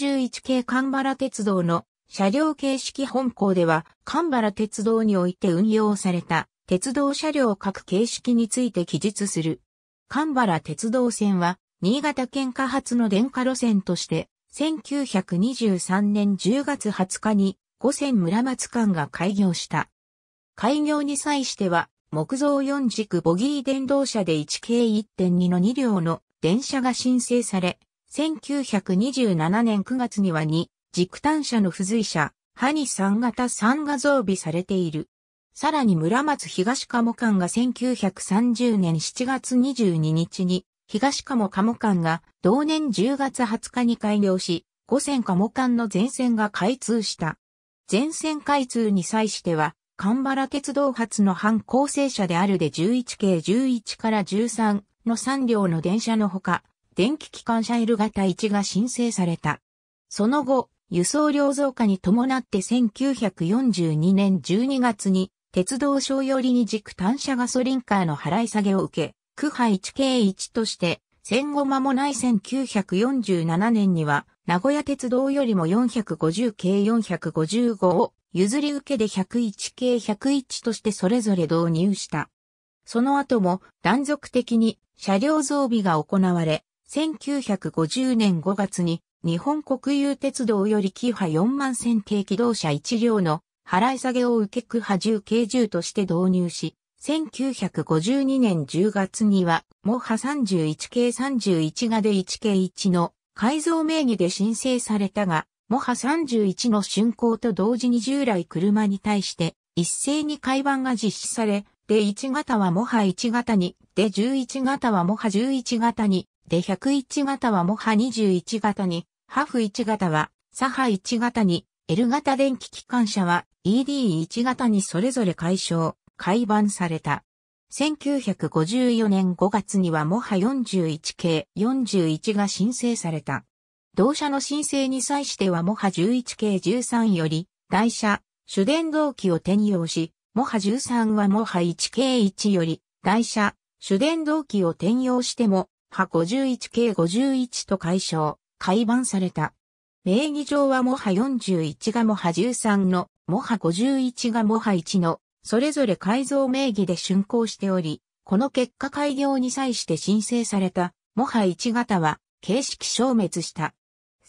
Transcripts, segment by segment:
11系神原鉄道の車両形式本校では、神原鉄道において運用された鉄道車両各形式について記述する。神原鉄道線は、新潟県下発の電化路線として、1923年10月20日に、五線村松間が開業した。開業に際しては、木造4軸ボギー電動車で1系1.2の2両の電車が申請され、1927年9月には2、軸単車の付随車、ハニ3型3が増備されている。さらに村松東鴨館が1930年7月22日に、東鴨鴨館が同年10月20日に開業し、五線鴨館の全線が開通した。全線開通に際しては、神原鉄道発の反構成車であるで11系11から13の3両の電車のほか、電気機関車 L 型1が申請された。その後、輸送量増加に伴って1942年12月に鉄道省よりに軸単車ガソリンカーの払い下げを受け、区派 1K1 として戦後間もない1947年には名古屋鉄道よりも450系455を譲り受けで101系101としてそれぞれ導入した。その後も断続的に車両増備が行われ、1950年5月に日本国有鉄道よりキハ4万線軽機動車1両の払い下げを受け区波重軽重として導入し、1952年10月には、モハ31系31がで1系1の改造名義で申請されたが、モハ31の竣工と同時に従来車に対して一斉に改版が実施され、で1型はモハ1型に、で11型はモハ11型にで101型はモハ21型に、ハフ1型は、サハ1型に、L 型電気機関車は ED1 型にそれぞれ解消、改版された。1954年5月にはモハ41系41が申請された。同社の申請に際してはモハ11系13より、台車、主電動機を転用し、モハ13はモハ1系1より、台車、主電動機を転用しても、派51 k 51と解消、改版された。名義上はモハ41がモハ13の、モハ51がモハ1の、それぞれ改造名義で竣工しており、この結果開業に際して申請された、モハ1型は、形式消滅した。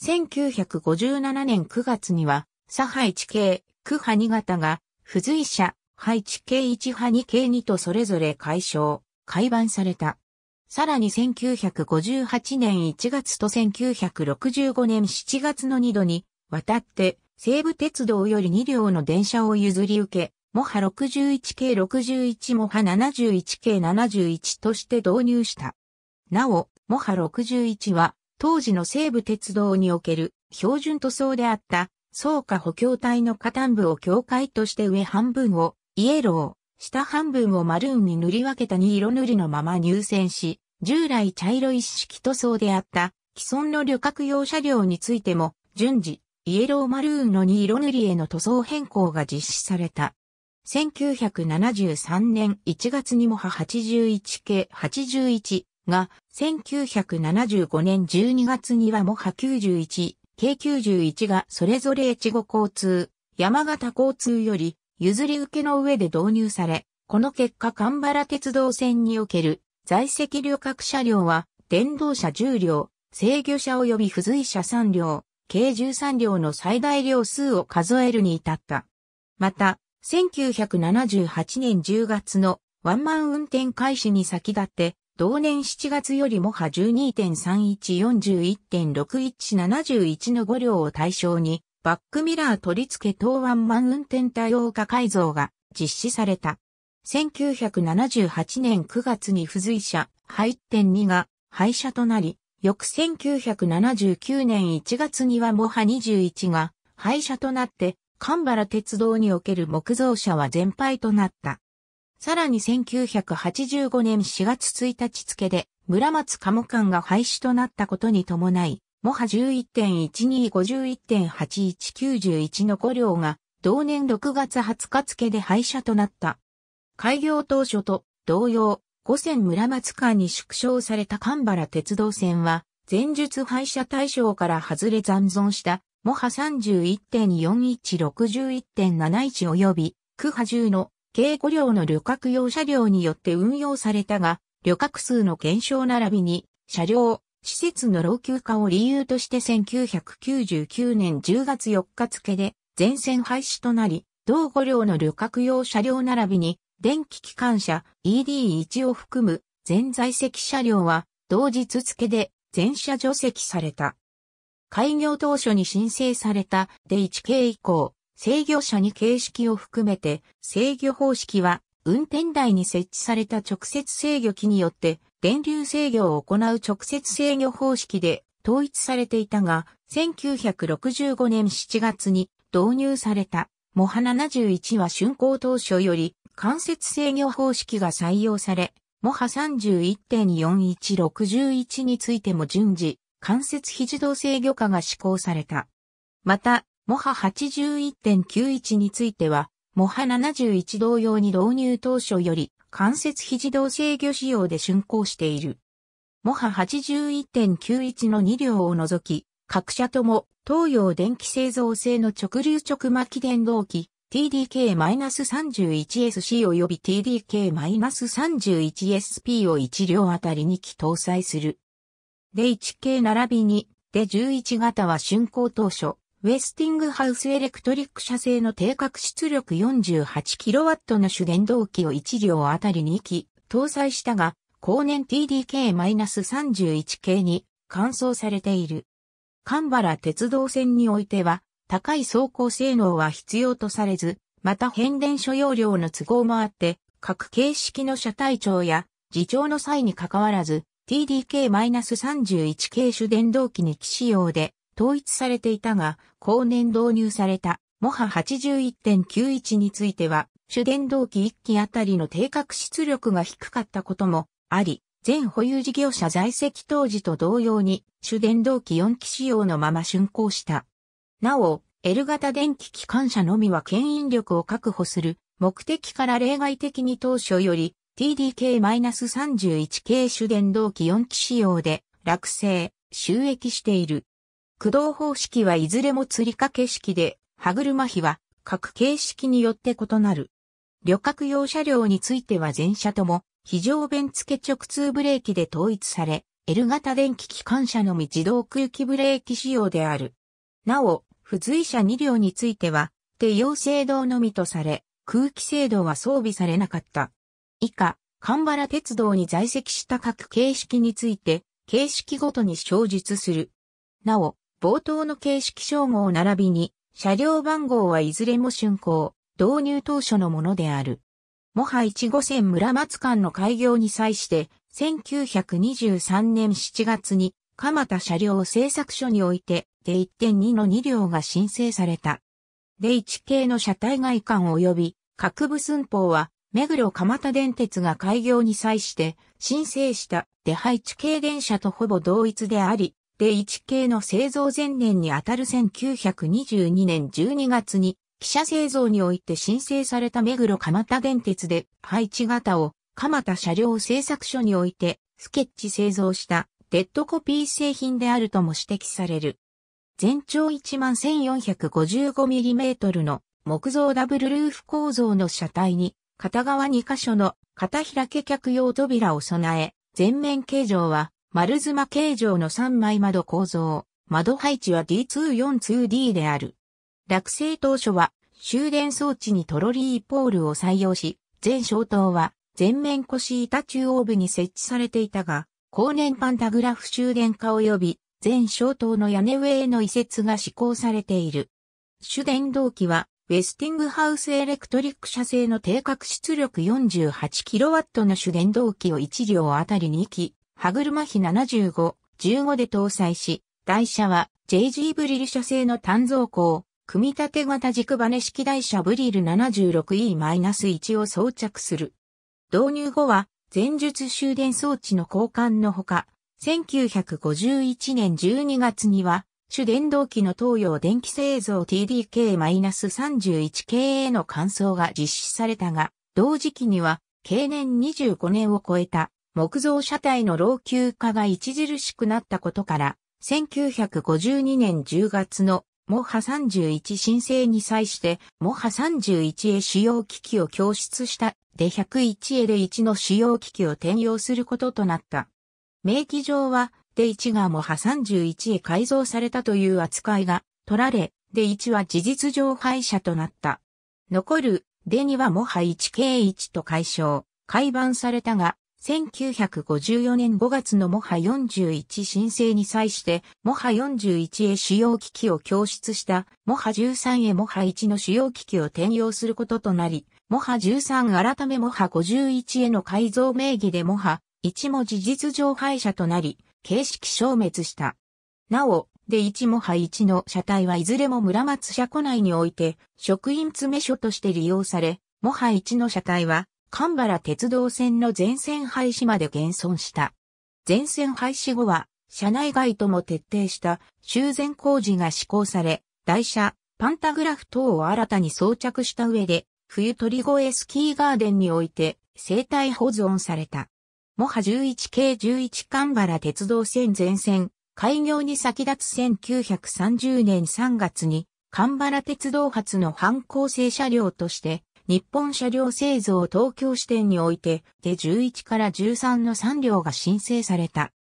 1957年9月には、左派1系、区派2型が、付随者、派1系1派2系2とそれぞれ解消、改版された。さらに1958年1月と1965年7月の2度に、渡って、西武鉄道より2両の電車を譲り受け、モハ61系61モハ71系71として導入した。なお、モハ61は、当時の西武鉄道における標準塗装であった、草加補強体の下端部を境界として上半分をイエロー、下半分をマルーンに塗り分けた2色塗りのまま入線し、従来茶色一式塗装であった既存の旅客用車両についても、順次、イエローマルーンの2色塗りへの塗装変更が実施された。1973年1月にもは81系81が、1975年12月にはもは91、K91 がそれぞれ越後交通、山形交通より譲り受けの上で導入され、この結果神原鉄道線における在籍旅客車両は、電動車10両、制御車及び付随車3両、計13両の最大量数を数えるに至った。また、1978年10月のワンマン運転開始に先立って、同年7月よりも波12.3141.6171の5両を対象に、バックミラー取り付け等ワンマン運転対応化改造が実施された。1978年9月に付随車、配点2が廃車となり、翌1979年1月にはモハ21が廃車となって、神原鉄道における木造車は全廃となった。さらに1985年4月1日付で、村松鴨間が廃止となったことに伴い、モハ11.1251.8191の5両が同年6月20日付で廃車となった。開業当初と同様、五線村松間に縮小された神原鉄道線は、前述廃車対象から外れ残存したモハ31.4161.71及び、クハ10の計5両の旅客用車両によって運用されたが、旅客数の減少並びに、車両、施設の老朽化を理由として1999年10月4日付で全線廃止となり、同5両の旅客用車両並びに電気機関車 ED1 を含む全在籍車両は同日付で全車除籍された。開業当初に申請されたで1系以降、制御車に形式を含めて制御方式は運転台に設置された直接制御機によって電流制御を行う直接制御方式で統一されていたが、1965年7月に導入された、モハ71は竣工当初より間接制御方式が採用され、モハ31.4161についても順次、間接非自動制御化が施行された。また、モハ81.91については、モハ71同様に導入当初より関節肘動制御仕様で竣工している。モハ81.91の2両を除き、各社とも東洋電気製造製の直流直巻電動機 TDK-31SC 及び TDK-31SP を1両あたりに機搭載する。で1系並びにで11型は竣工当初、ウェスティングハウスエレクトリック社製の定格出力 48kW の主電動機を1両あたりに2機搭載したが、後年 TDK-31 系に換装されている。神原鉄道線においては、高い走行性能は必要とされず、また変電所容量の都合もあって、各形式の車体長や、自長の際に関わらず、TDK-31 系主電動機に起使用で、統一されていたが、後年導入された、モハ81.91については、主電動機1機あたりの定格出力が低かったこともあり、全保有事業者在籍当時と同様に、主電動機4機仕様のまま竣工した。なお、L 型電気機関車のみは牽引力を確保する目的から例外的に当初より TDK-31 系主電動機4機仕様で落成、収益している。駆動方式はいずれも釣掛け式で、歯車比は各形式によって異なる。旅客用車両については全車とも非常弁付直通ブレーキで統一され、L 型電気機関車のみ自動空気ブレーキ仕様である。なお、付随車2両については、低用制動のみとされ、空気制動は装備されなかった。以下、神原鉄道に在籍した各形式について、形式ごとに詳述する。なお、冒頭の形式称号並びに、車両番号はいずれも竣工、導入当初のものである。もは一五線村松間の開業に際して、1923年7月に、蒲田車両製作所において、で1.2の2両が申請された。で1系の車体外観及び、各部寸法は、目黒蒲田電鉄が開業に際して、申請した、で配置系電車とほぼ同一であり、で1系の製造前年にあたる1922年12月に、記者製造において申請された目黒蒲田電鉄で配置型を蒲田車両製作所においてスケッチ製造したデッドコピー製品であるとも指摘される。全長 11455mm の木造ダブルルーフ構造の車体に片側2箇所の片開け客用扉を備え、全面形状は丸妻形状の3枚窓構造、窓配置は D242D である。落成当初は終電装置にトロリーポールを採用し、全消灯は全面腰板中央部に設置されていたが、後年パンタグラフ終電化及び全消灯の屋根上への移設が施行されている。主電動機はウェスティングハウスエレクトリック社製の定格出力 48kW の主電動機を1両あたり2機歯車比75、15で搭載し、台車は JG ブリル社製の単造工、組み立て型軸バネ式台車ブリル 76E-1 を装着する。導入後は、前述終電装置の交換のほか、1951年12月には、主電動機の東洋電気製造 TDK-31 k への換装が実施されたが、同時期には、経年25年を超えた木造車体の老朽化が著しくなったことから、1952年10月のモハ31申請に際して、モハ31へ使用機器を供出したで101へで1の使用機器を転用することとなった。名機上は、で1がモハ31へ改造されたという扱いが取られ、で1は事実上廃車となった。残る、で2はモハ 1K1 と解消、改版されたが、1954年5月のモハ41申請に際して、モハ41へ主要機器を供出したモハ13へモハ1の主要機器を転用することとなり、モハ13改めモハ51への改造名義でモハ1も事実上廃車となり、形式消滅した。なお、で1モハ1の車体はいずれも村松車庫内において、職員詰め所として利用され、モハ1の車体は、神原鉄道線の全線廃止まで現存した。全線廃止後は、車内外とも徹底した修繕工事が施行され、台車、パンタグラフ等を新たに装着した上で、冬鳥越スキーガーデンにおいて生態保存された。モハ11系11神原鉄道線全線、開業に先立つ1930年3月に、神原鉄道発の反抗性車両として、日本車両製造東京支店において、で11から13の3両が申請された。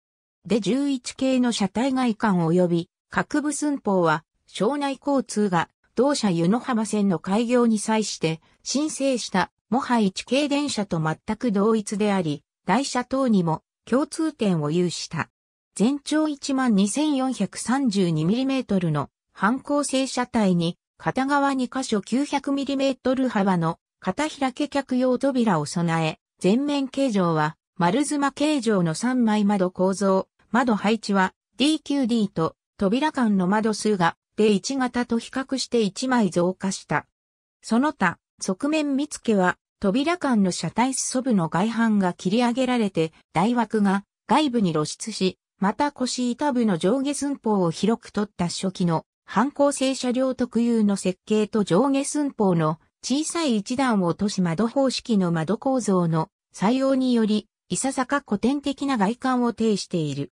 で11系の車体外観及び、各部寸法は、省内交通が、同社湯の浜線の開業に際して、申請した、もは1系電車と全く同一であり、台車等にも共通点を有した。全長 12,432mm の反光性車体に片側2箇所 900mm 幅の片開け客用扉を備え、前面形状は丸妻形状の3枚窓構造、窓配置は DQD と扉間の窓数がで1型と比較して1枚増加した。その他、側面見付けは扉間の車体裾部の外板が切り上げられて、台枠が外部に露出し、また腰板部の上下寸法を広く取った初期の反光性車両特有の設計と上下寸法の小さい一段を落とし窓方式の窓構造の採用により、いささか古典的な外観を呈している。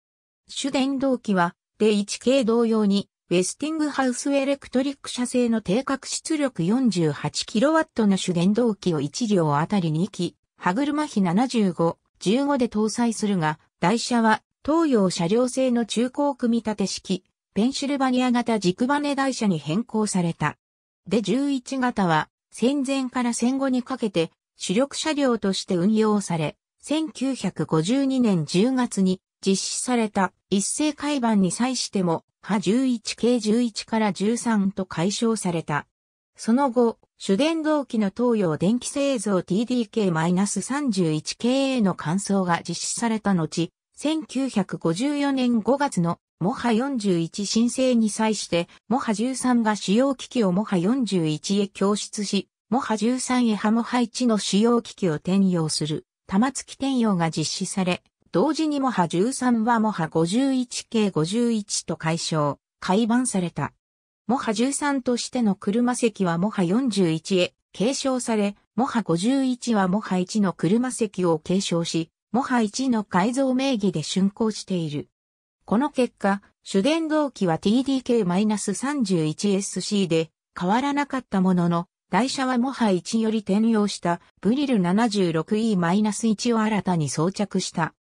主電動機は、d 1系同様に、ウェスティングハウスエレクトリック社製の定格出力 48kW の主電動機を1両あたり2機、歯車比75、15で搭載するが、台車は東洋車両製の中高組み立て式、ペンシルバニア型軸バネ台車に変更された。で11型は戦前から戦後にかけて主力車両として運用され、1952年10月に実施された一斉海板に際しても、派11系11から13と解消された。その後、主電動機の東洋電気製造 TDK-31 系への換装が実施された後、1954年5月のモハ41申請に際して、モハ13が使用機器をモハ41へ供出し、モハ13へハモハ1の使用機器を転用する、玉突き転用が実施され、同時にモハ13はモハ51系51と解消、改版された。モハ13としての車席はモハ41へ継承され、モハ51はモハ1の車席を継承し、モハ1の改造名義で竣工している。この結果、主電動機は TDK-31SC で変わらなかったものの、台車はモハ1より転用したブリル 76E-1 を新たに装着した。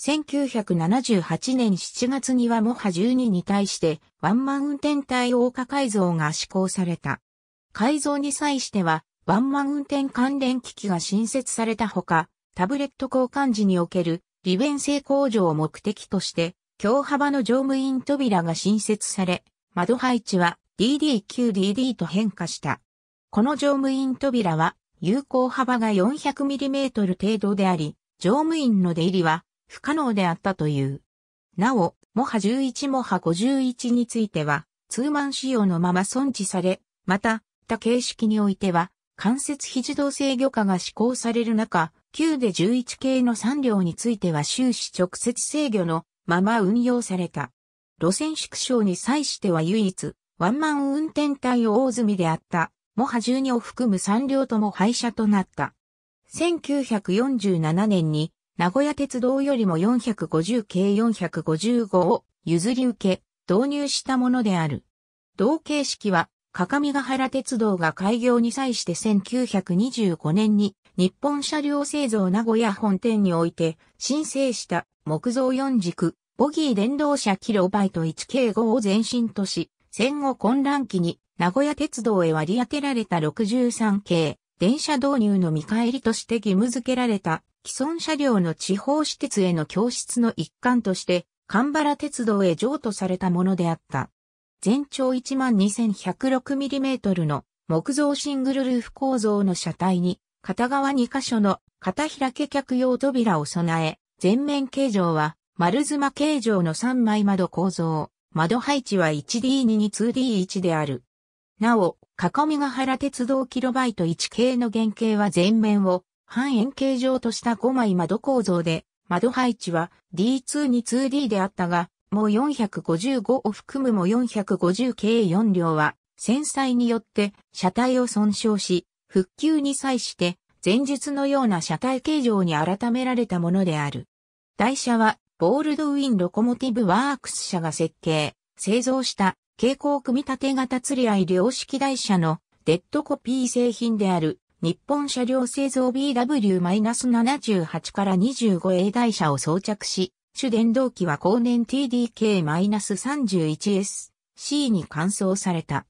1978年7月にはモハ12に対してワンマン運転対応化改造が施行された。改造に際してはワンマン運転関連機器が新設されたほか、タブレット交換時における利便性向上を目的として強幅の乗務員扉が新設され、窓配置は DD9DD と変化した。この乗務員扉は有効幅が 400mm 程度であり、乗務員の出入りは不可能であったという。なお、モハ11モハ51については、ツーマン仕様のまま存置され、また、他形式においては、関節非自動制御化が施行される中、9で11系の3両については終始直接制御のまま運用された。路線縮小に際しては唯一、ワンマン運転隊を大積みであった、モハ12を含む3両とも廃車となった。1947年に、名古屋鉄道よりも450系455を譲り受け、導入したものである。同形式は、各ヶ原鉄道が開業に際して1925年に日本車両製造名古屋本店において、申請した木造4軸、ボギー電動車キロバイト 1K5 を前進とし、戦後混乱期に名古屋鉄道へ割り当てられた63系、電車導入の見返りとして義務付けられた既存車両の地方私鉄への教室の一環として、神原鉄道へ譲渡されたものであった。全長 12,106mm の木造シングルルーフ構造の車体に片側2箇所の片開け客用扉を備え、全面形状は丸妻形状の3枚窓構造。窓配置は 1D2 に 2D1 である。なお、囲みが原鉄道キロバイト1系の原型は全面を半円形状とした5枚窓構造で、窓配置は D2 に 2D であったが、もう455を含むも450系4両は、繊細によって車体を損傷し、復旧に際して、前述のような車体形状に改められたものである。台車は、ボールドウィン・ロコモティブ・ワークス社が設計、製造した、蛍光組み立て型釣り合い量式台車の、デッドコピー製品である、日本車両製造 BW-78 から 25A 台車を装着し、主電動機は後年 TDK-31SC に換装された。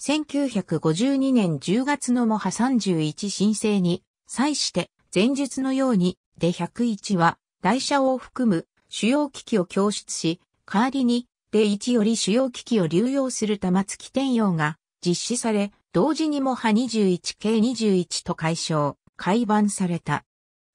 1952年10月のモハ31申請に、際して、前述のように、で101は、台車を含む主要機器を供出し、代わりに、で1より主要機器を流用する玉突き転用が実施され、同時にモハ21 k 21と解消、改版された。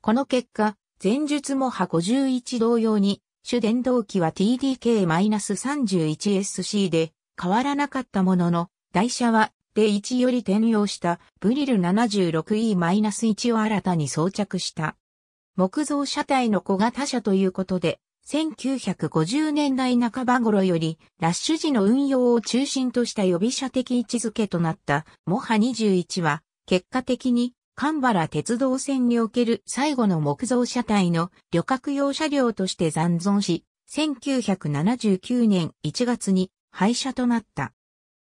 この結果、前述モハ51同様に、主電動機は TDK-31SC で変わらなかったものの、台車は、で、1より転用したブリル 76E-1 を新たに装着した。木造車体の小型車ということで、1950年代半ば頃より、ラッシュ時の運用を中心とした予備車的位置づけとなったモハ21は、結果的に、神原鉄道線における最後の木造車体の旅客用車両として残存し、1979年1月に廃車となった。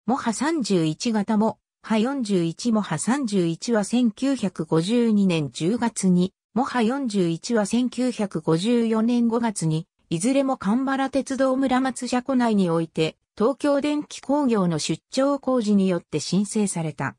モハ31型も、モハ41モハ31は1952年10月に、モハ41は1954年5月に、いずれも神原鉄道村松車庫内において、東京電気工業の出張工事によって申請された。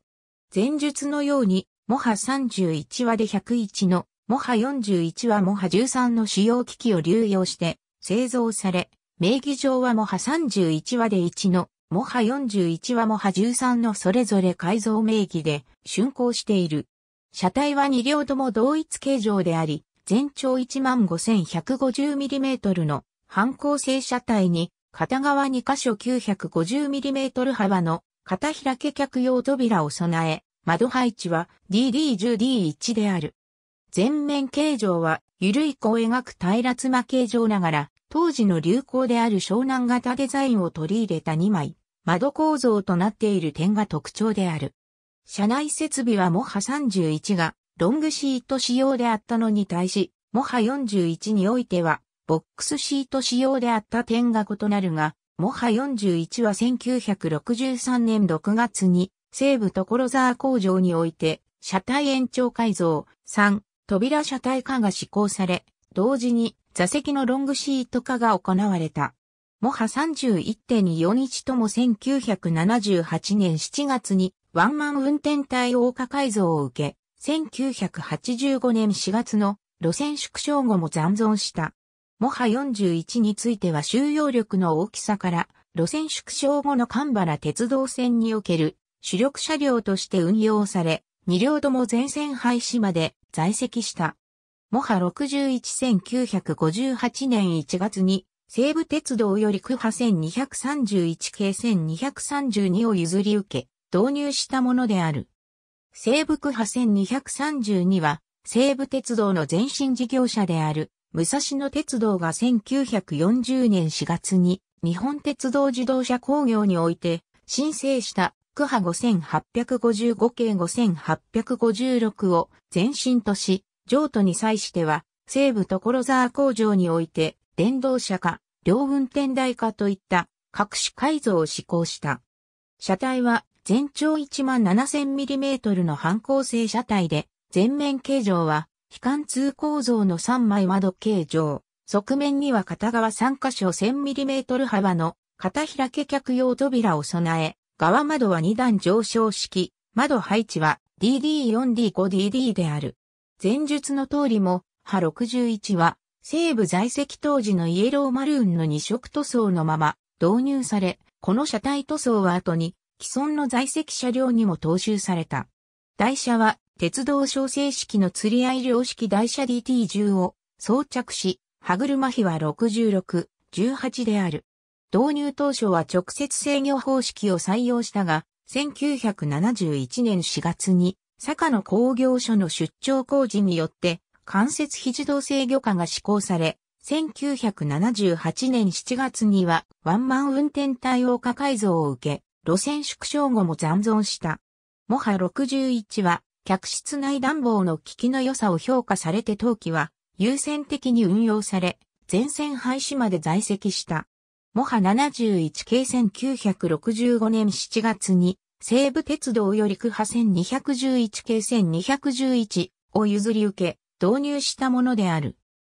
前述のように、モハ31話で101の、モハ41はモハ13の主要機器を流用して製造され、名義上はモハ31話で1のモハ41はモハ13のそれぞれ改造名義で竣工している。車体は2両とも同一形状であり、全長 15150mm の反光性車体に、片側2箇所 950mm 幅の片開け客用扉を備え、窓配置は DD10D1 である。全面形状は、緩い子を描く平妻形状ながら、当時の流行である湘南型デザインを取り入れた2枚。窓構造となっている点が特徴である。車内設備はモハ31がロングシート仕様であったのに対し、モハ41においてはボックスシート仕様であった点が異なるが、モハ41は1963年6月に西部所沢工場において車体延長改造3扉車体化が施行され、同時に座席のロングシート化が行われた。モハ31.41とも1978年7月にワンマン運転対応。花改造を受け、1985年4月の路線縮小後も残存した。モハ41については収容力の大きさから、路線縮小後の神原鉄道線における主力車両として運用され、2両とも全線廃止まで在籍した。モハ611958年1月に西武鉄道より区派1231系1232を譲り受け、導入したものである。西武区派1232は、西武鉄道の前身事業者である、武蔵野鉄道が1940年4月に、日本鉄道自動車工業において、申請した区派5855系5856を前身とし、譲渡に際しては、西武所沢工場において、電動車化、両運転台化といった各種改造を施行した。車体は全長 17000mm の半鋼性車体で、前面形状は非貫通構造の3枚窓形状。側面には片側3箇所 1000mm 幅の片開け客用扉を備え、側窓は2段上昇式、窓配置は DD4D5DD である。前述の通りも、波61は西部在籍当時のイエローマルーンの二色塗装のまま導入され、この車体塗装は後に既存の在籍車両にも踏襲された。台車は鉄道小正式の釣り合い量式台車 DT10 を装着し、歯車比は66、18である。導入当初は直接制御方式を採用したが、1971年4月に坂野工業所の出張工事によって関節肘動制御下が施行され、1978年7月にはワンマン運転対応化改造を受け、路線縮小後も残存した。モハ61は、客室内暖房の効きの良さを評価されて当期は優先的に運用され、全線廃止まで在籍した。モハ71系1965年7月に西武鉄道より区派1211系1211を譲り受け、導入したものである。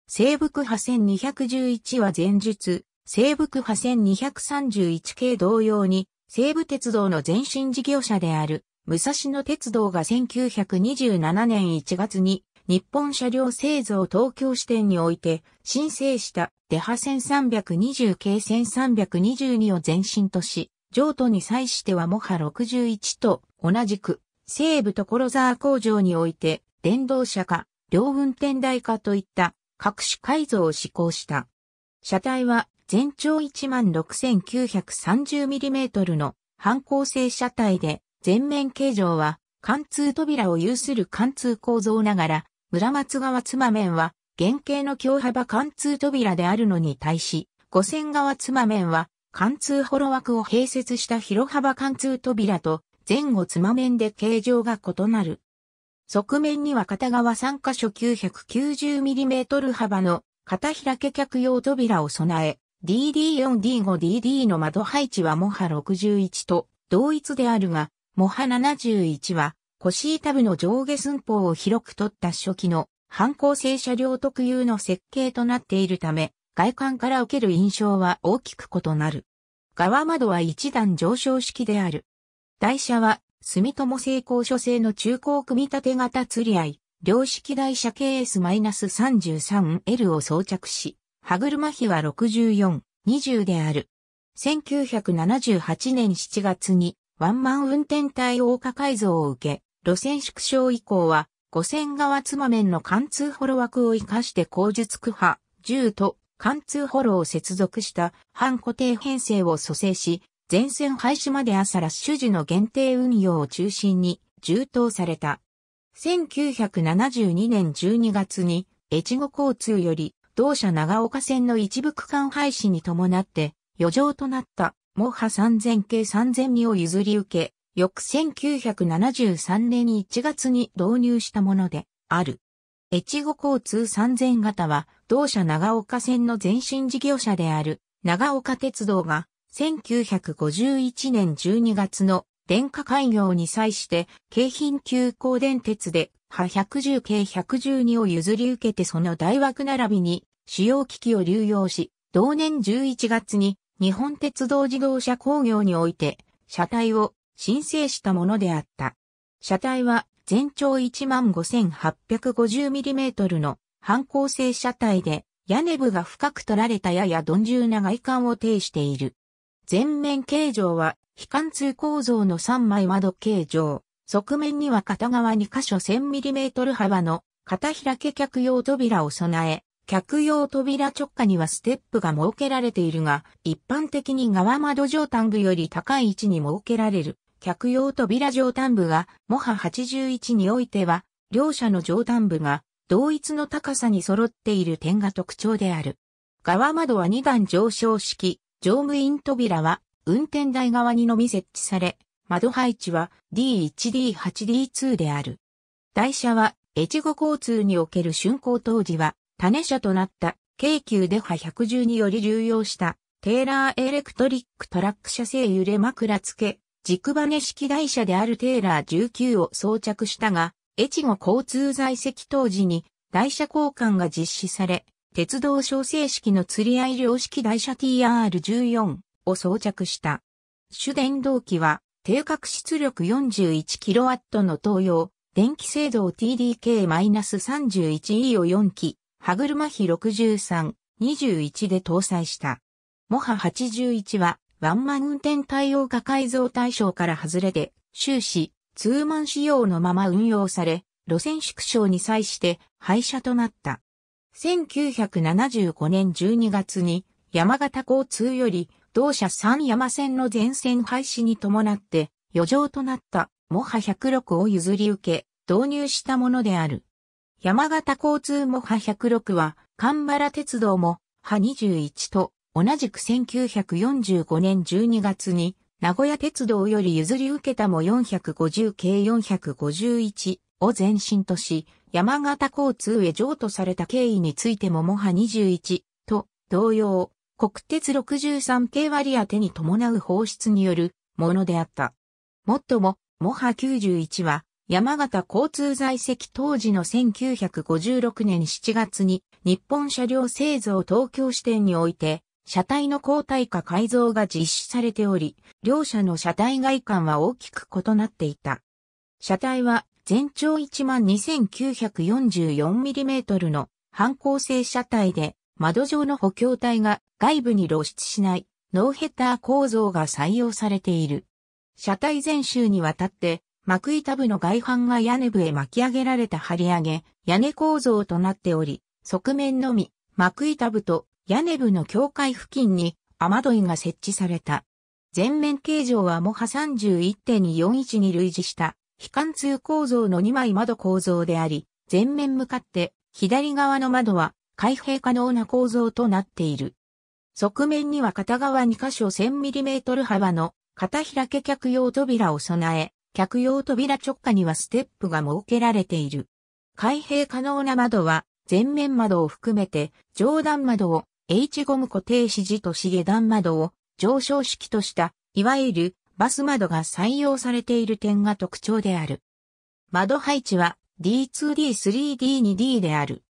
西北派1211は前述、西北派1231系同様に、西武鉄道の前身事業者である、武蔵野鉄道が1927年1月に、日本車両製造東京支店において、申請した出派1320系1322を前身とし、譲渡に際してはモハ61と同じく、西部所沢工場において、電動車化、両運転台化といった各種改造を施行した。車体は全長 16,930mm の反抗性車体で、全面形状は貫通扉を有する貫通構造ながら、村松川妻面は原型の強幅貫通扉であるのに対し、五線川妻面は貫通ホロ枠を併設した広幅貫通扉と前後妻面で形状が異なる。側面には片側3箇所 990mm 幅の片開け客用扉を備え、DD4D5DD の窓配置はモハ61と同一であるが、モハ71は腰板部の上下寸法を広く取った初期の反抗性車両特有の設計となっているため、外観から受ける印象は大きく異なる。側窓は一段上昇式である。台車は住友製功所製の中高組み立て型釣り合い、量式台車 KS-33L を装着し、歯車比は64、20である。1978年7月にワンマン運転体大化改造を受け、路線縮小以降は、五線川つま面の貫通ホロ枠を生かして工術区派、銃と貫通ホロを接続した半固定編成を蘇生し、全線廃止まで朝ラッシュ時の限定運用を中心に充当された。1972年12月に越後交通より同社長岡線の一部区間廃止に伴って余剰となったモハ3000系3002を譲り受け、翌1973年1月に導入したものである。越後交通3000型は同社長岡線の前身事業者である長岡鉄道が1951年12月の電化開業に際して、京浜急行電鉄で、波110系112を譲り受けてその大枠並びに、主要機器を流用し、同年11月に、日本鉄道自動車工業において、車体を申請したものであった。車体は、全長 15,850mm の半鋼性車体で、屋根部が深く取られたやや鈍重な外観を呈している。前面形状は、非貫通構造の3枚窓形状。側面には片側2箇所 1000mm 幅の片開け客用扉を備え、客用扉直下にはステップが設けられているが、一般的に側窓上端部より高い位置に設けられる。客用扉上端部が、モハ81においては、両者の上端部が同一の高さに揃っている点が特徴である。側窓は2段上昇式、乗務員扉は運転台側にのみ設置され、窓配置は D1、D8、D2 である。台車は越後交通における竣工当時は種車となった京急デハ110により流用したテーラーエレクトリックトラック車製揺れ枕付け軸バネ式台車であるテーラー19を装着したが、越後交通在籍当時に台車交換が実施され、鉄道小正式の釣り合い量式台車 TR14 を装着した。主電動機は定格出力 41kW の東洋電気制動 TDK-31E を4機、歯車比63、21で搭載した。モハ81はワンマン運転対応化改造対象から外れて終始、ツーマン仕様のまま運用され、路線縮小に際して廃車となった。1975年12月に山形交通より同社三山線の全線廃止に伴って余剰となったモハ106を譲り受け導入したものである。山形交通モハ106は神原鉄道もハ21と同じく1945年12月に名古屋鉄道より譲り受けたも450系451を前身とし山形交通へ譲渡された経緯についてもモハ21と同様、国鉄63系割当に伴う放出によるものであった。もっとも、モハ91は山形交通在籍当時の1956年7月に日本車両製造東京支店において車体の交代化改造が実施されており、両社の車体外観は大きく異なっていた。車体は全長 12,944mm の反光性車体で、窓状の補強体が外部に露出しないノーヘッダー構造が採用されている。車体全周にわたって、幕板部の外板が屋根部へ巻き上げられた張り上げ、屋根構造となっており、側面のみ、幕板部と屋根部の境界付近に雨どいが設置された。全面形状はモハ31.412類似した非貫通構造の2枚窓構造であり、前面向かって左側の窓は開閉可能な構造となっている。側面には片側2箇所 1000mm 幅の片開け客用扉を備え、客用扉直下にはステップが設けられている。開閉可能な窓は前面窓を含めて上段窓を H ゴム固定指示と下段窓を上昇式とした、いわゆるバス窓が採用されている点が特徴である。窓配置は D2D、3D2D である。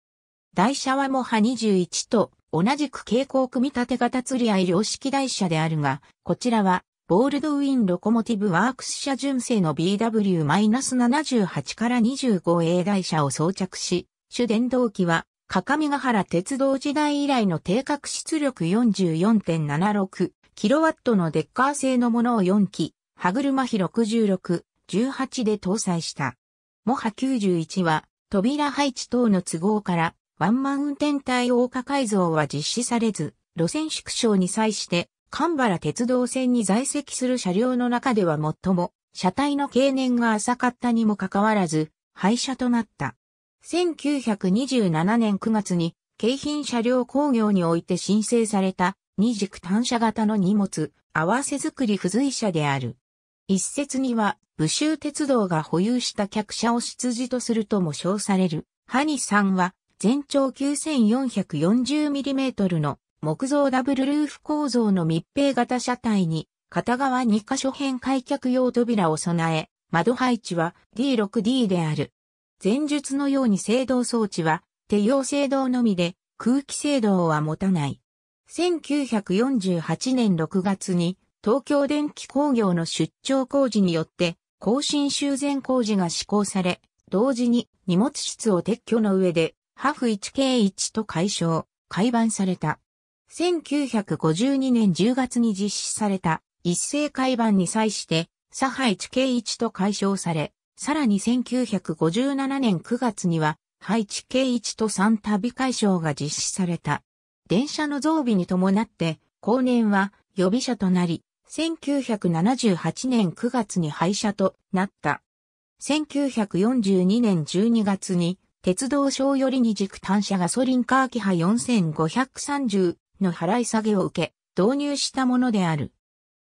台車はモハ21と同じく蛍光組み立て型釣り合い良式台車であるが、こちらはボールドウィンロコモティブワークス社純正の BW-78 から 25A 台車を装着し、主電動機は、各務原鉄道時代以来の定格出力44.76、キロワットのデッカー製のものを4機、歯車比66、18で搭載した。モハ91は、扉配置等の都合から、ワンマン運転対大化改造は実施されず、路線縮小に際して、神原鉄道線に在籍する車両の中では最も、車体の経年が浅かったにもかかわらず、廃車となった。1927年9月に、京浜車両工業において申請された二軸単車型の荷物、合わせ作り付随車である。一説には、武州鉄道が保有した客車を出自とするとも称される。ハニさんは、全長 9440mm の木造ダブルルーフ構造の密閉型車体に、片側2箇所辺開脚用扉を備え、窓配置は D6D である。前述のように制動装置は、手用制動のみで、空気制動は持たない。1948年6月に東京電機工業の出張工事によって更新修繕工事が施行され、同時に荷物室を撤去の上でハフ 1K1 と解消、改版された。1952年10月に実施された一斉改版に際して左ハ 1K1 と解消され、さらに1957年9月には、配チ K1 と3旅解消が実施された。電車の増備に伴って、後年は予備車となり、1978年9月に廃車となった。1942年12月に、鉄道省より二軸単車ガソリンカーキ波4530の払い下げを受け、導入したものである。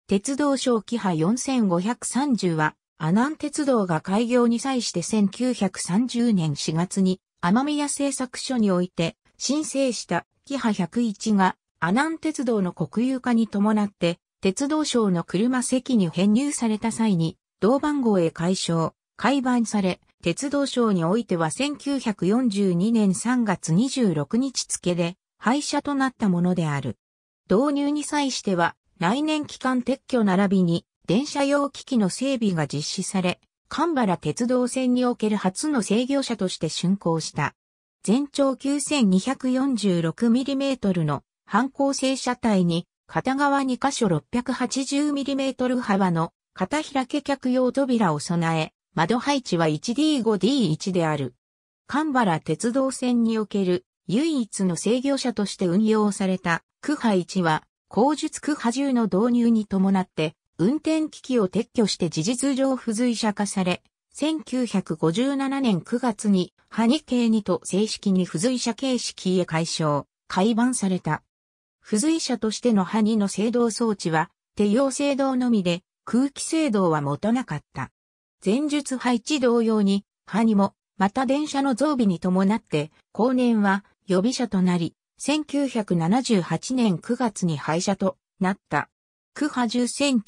鉄道省キ波4530は、阿南鉄道が開業に際して1930年4月に、天宮製作所において、申請したキハ101が阿南鉄道の国有化に伴って、鉄道省の車席に編入された際に、同番号へ解消、改版され、鉄道省においては1942年3月26日付で廃車となったものである。導入に際しては、来年期間撤去並びに電車用機器の整備が実施され、神原鉄道線における初の制御者として竣工した。全長 9246mm の半鋼性車体に、片側2箇所 680mm 幅の片開け客用扉を備え、窓配置は 1D5D1 である。神原鉄道線における唯一の制御車として運用された区配1は、工述区派10の導入に伴って、運転機器を撤去して事実上付随車化され、1957年9月に、ハニ系にと正式に付随者形式へ解消、改版された。付随者としてのハニの制動装置は、手用制動のみで、空気制動は持たなかった。前述配置同様に、ハニも、また電車の増備に伴って、後年は予備車となり、1978年9月に廃車となった。区派1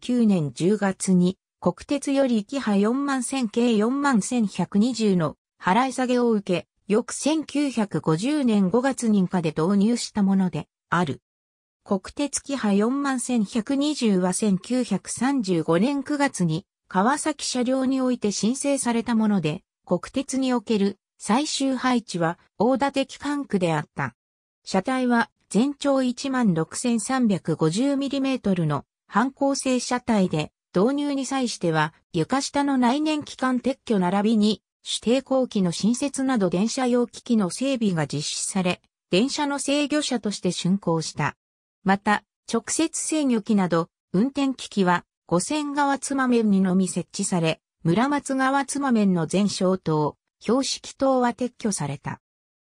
1949年10月に国鉄よりキハ4万1000系4万1120の払い下げを受け、翌1950年5月認可で導入したものである。国鉄キハ4万1120は1935年9月に川崎車両において申請されたもので、国鉄における最終配置は大館機関区であった。車体は全長 16,350mm の反抗性車体で導入に際しては、床下の内燃機関撤去並びに、指定後期の新設など電車用機器の整備が実施され、電車の制御車として竣工した。また、直接制御機など、運転機器は、五線側つま面にのみ設置され、村松側つま面の全小灯、標識灯は撤去された。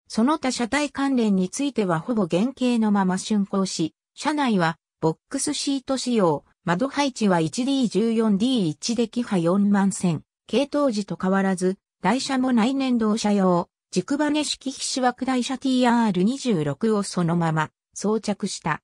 その他車体関連についてはほぼ原型のまま竣工し、車内はボックスシート仕様、窓配置は 1D14D1 でキ波4万線、系統時と変わらず、台車も内燃動車用、軸バネ式皮脂枠台車 TR26 をそのまま装着した。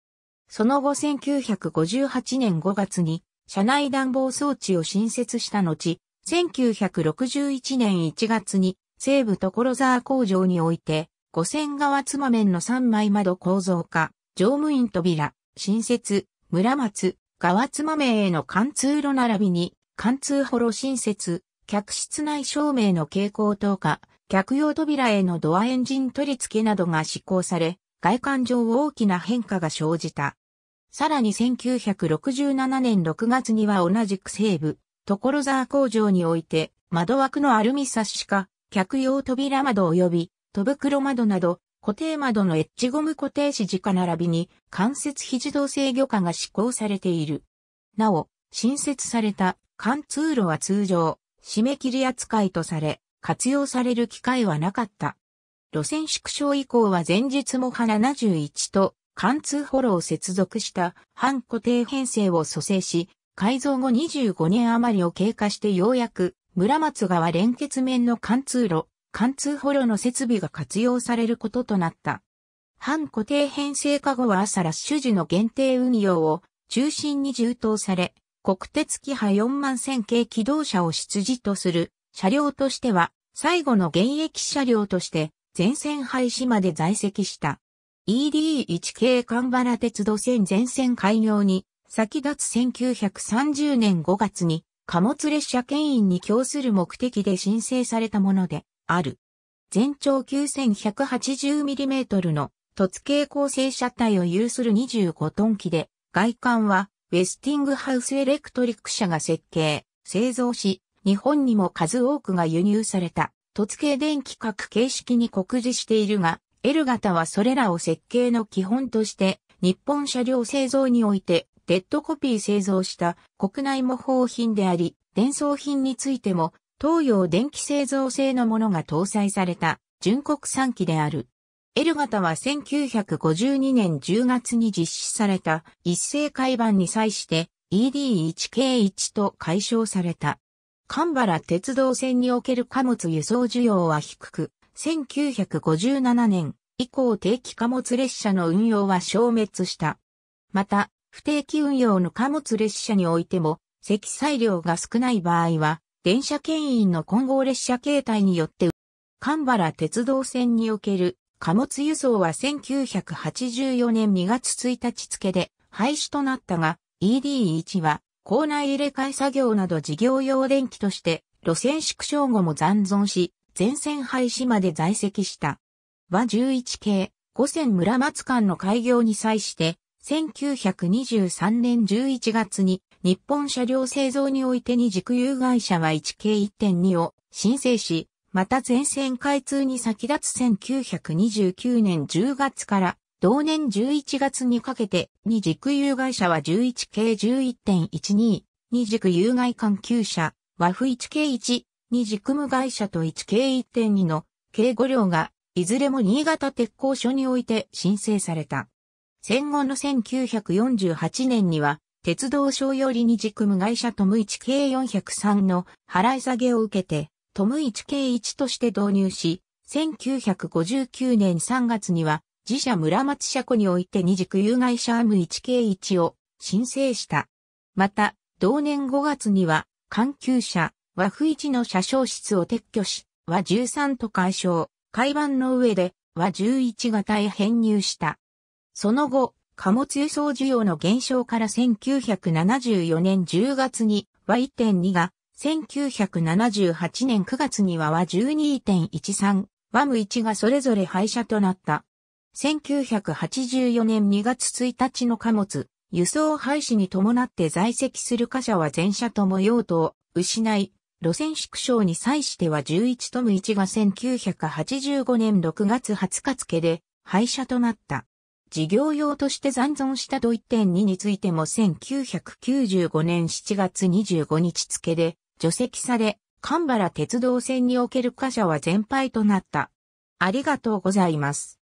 その後1958年5月に、車内暖房装置を新設した後、1961年1月に西部所沢工場において、五線川つま面の三枚窓構造化、乗務員扉、新設、村松、側妻名への貫通路並びに、貫通ホロ新設、客室内照明の蛍光灯化、客用扉へのドアエンジン取り付けなどが施行され、外観上大きな変化が生じた。さらに1967年6月には同じく西部、所沢工場において、窓枠のアルミサッシ化、客用扉窓及び、戸袋窓など、固定窓のエッジゴム固定指示化並びに関節非自動制御化が施行されている。なお、新設された貫通路は通常、締め切り扱いとされ、活用される機会はなかった。路線縮小以降は前日も派71と貫通ホロを接続した半固定編成を蘇生し、改造後25年余りを経過してようやく村松川連結面の貫通路貫通捕虜の設備が活用されることとなった。反固定編成化後は朝ラッシュ時の限定運用を中心に充当され、国鉄機派4万1000系機動車を出自とする車両としては最後の現役車両として全線廃止まで在籍した。ED1 系バ原鉄道線全線開業に先立つ1930年5月に貨物列車牽引に供する目的で申請されたもので、ある。全長 9180mm の凸形構成車体を有する25トン機で、外観はウェスティングハウスエレクトリック社が設計、製造し、日本にも数多くが輸入された、凸形電気核形式に酷似しているが、L 型はそれらを設計の基本として、日本車両製造において、デッドコピー製造した国内模倣品であり、伝送品についても東洋電気製造製のものが搭載された純国産機である。L 型は1952年10月に実施された一斉改版に際して ED1K1 と解消された。神原鉄道線における貨物輸送需要は低く、1957年以降定期貨物列車の運用は消滅した。また、不定期運用の貨物列車においても、積載量が少ない場合は、電車牽引の混合列車形態によって、神原鉄道線における貨物輸送は1984年2月1日付で廃止となったが、ED1 は校内入れ替え作業など事業用電気として路線縮小後も残存し、全線廃止まで在籍した。和11系、五線村松間の開業に際して、1923年11月に日本車両製造において二軸有害車は 1K1.2 を申請し、また全線開通に先立つ1929年10月から同年11月にかけて、二軸有害車は 11K11.12、二軸有害環球車、和風 1K1、二軸無害車と 1K1.2 の計5両が、いずれも新潟鉄工所において申請された。戦後の1948年には、鉄道省より二軸無害者トム 1K403 の払い下げを受けて、トム 1K1 として導入し、1959年3月には、自社村松車庫において二軸有害者アム 1K1 を申請した。また、同年5月には、環球車、和風1の車掌室を撤去し、和13と解消、海岸の上で、和11型へ編入した。その後、貨物輸送需要の減少から1974年10月には1.2が、1978年9月にはは12.13、ワム1がそれぞれ廃車となった。1984年2月1日の貨物、輸送廃止に伴って在籍する貨車は全車とも用途を失い、路線縮小に際しては11とム1が1985年6月20日付で廃車となった。事業用として残存した土井点2についても1995年7月25日付で除籍され、神原鉄道線における貨車は全廃となった。ありがとうございます。